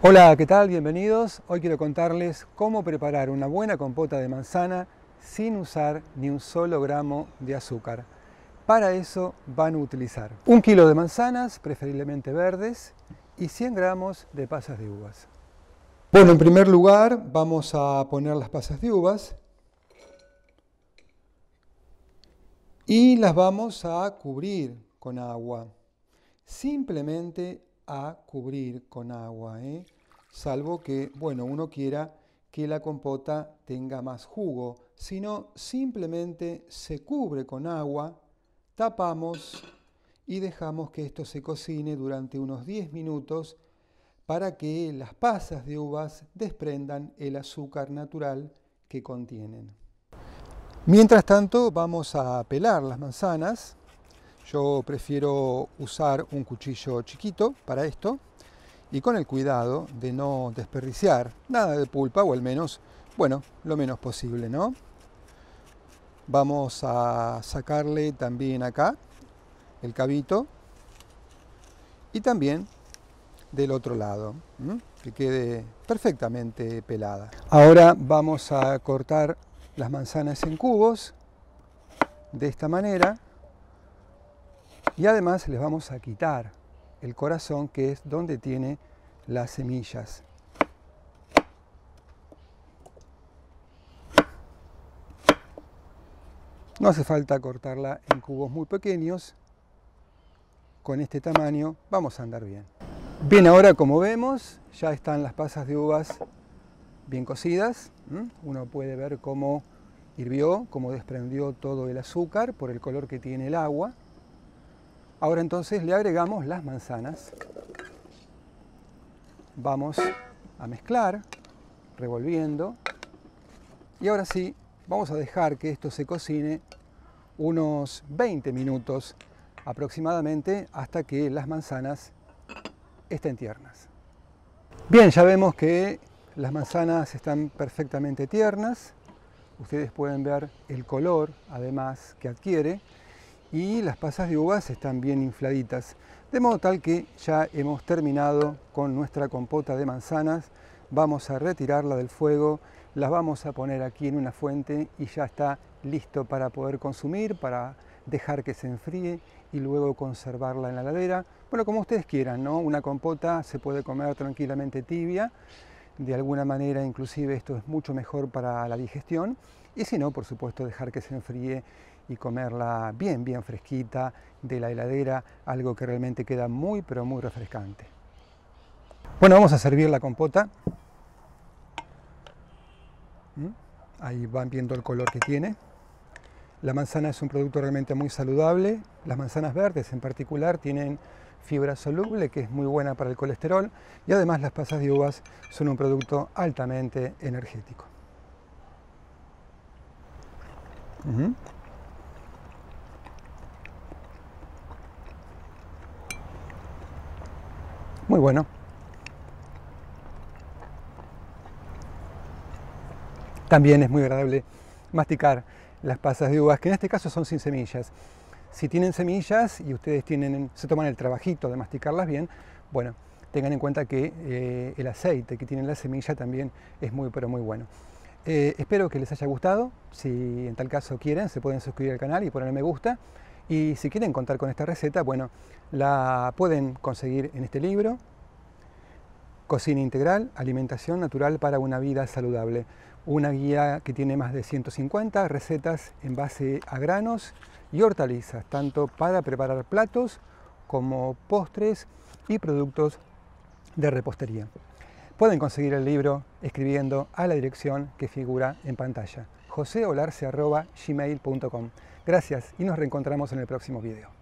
Hola, ¿qué tal? Bienvenidos. Hoy quiero contarles cómo preparar una buena compota de manzana sin usar ni un solo gramo de azúcar. Para eso van a utilizar un kilo de manzanas, preferiblemente verdes, y 100 gramos de pasas de uvas. Bueno, en primer lugar vamos a poner las pasas de uvas y las vamos a cubrir con agua. Simplemente a cubrir con agua, ¿eh? salvo que, bueno, uno quiera que la compota tenga más jugo, sino simplemente se cubre con agua, tapamos y dejamos que esto se cocine durante unos 10 minutos para que las pasas de uvas desprendan el azúcar natural que contienen. Mientras tanto vamos a pelar las manzanas yo prefiero usar un cuchillo chiquito para esto y con el cuidado de no desperdiciar nada de pulpa o al menos, bueno, lo menos posible, ¿no? Vamos a sacarle también acá el cabito y también del otro lado, que quede perfectamente pelada. Ahora vamos a cortar las manzanas en cubos de esta manera y además les vamos a quitar el corazón, que es donde tiene las semillas. No hace falta cortarla en cubos muy pequeños. Con este tamaño vamos a andar bien. Bien, ahora como vemos, ya están las pasas de uvas bien cocidas. Uno puede ver cómo hirvió, cómo desprendió todo el azúcar por el color que tiene el agua. Ahora entonces le agregamos las manzanas. Vamos a mezclar, revolviendo. Y ahora sí, vamos a dejar que esto se cocine unos 20 minutos aproximadamente hasta que las manzanas estén tiernas. Bien, ya vemos que las manzanas están perfectamente tiernas. Ustedes pueden ver el color, además, que adquiere y las pasas de uvas están bien infladitas. De modo tal que ya hemos terminado con nuestra compota de manzanas. Vamos a retirarla del fuego, las vamos a poner aquí en una fuente y ya está listo para poder consumir, para dejar que se enfríe y luego conservarla en la heladera. Bueno, como ustedes quieran, ¿no? Una compota se puede comer tranquilamente tibia. De alguna manera, inclusive, esto es mucho mejor para la digestión. Y si no, por supuesto, dejar que se enfríe y comerla bien, bien fresquita de la heladera, algo que realmente queda muy, pero muy refrescante. Bueno, vamos a servir la compota. ¿Mm? Ahí van viendo el color que tiene. La manzana es un producto realmente muy saludable. Las manzanas verdes en particular tienen fibra soluble que es muy buena para el colesterol y además las pasas de uvas son un producto altamente energético. Muy bueno. También es muy agradable masticar las pasas de uvas, que en este caso son sin semillas. Si tienen semillas y ustedes tienen, se toman el trabajito de masticarlas bien, bueno, tengan en cuenta que eh, el aceite que tiene la semilla también es muy, pero muy bueno. Eh, espero que les haya gustado. Si en tal caso quieren, se pueden suscribir al canal y ponerle me gusta. Y si quieren contar con esta receta, bueno, la pueden conseguir en este libro, Cocina Integral, Alimentación Natural para una Vida Saludable. Una guía que tiene más de 150 recetas en base a granos y hortalizas, tanto para preparar platos como postres y productos de repostería. Pueden conseguir el libro escribiendo a la dirección que figura en pantalla, joseolarce.gmail.com. Gracias y nos reencontramos en el próximo video.